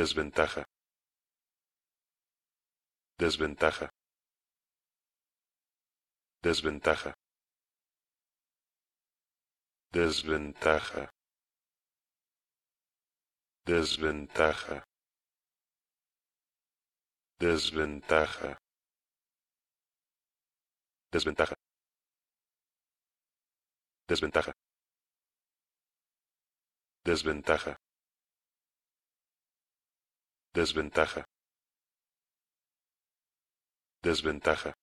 desventaja desventaja desventaja desventaja desventaja desventaja desventaja desventaja desventaja desventaja desventaja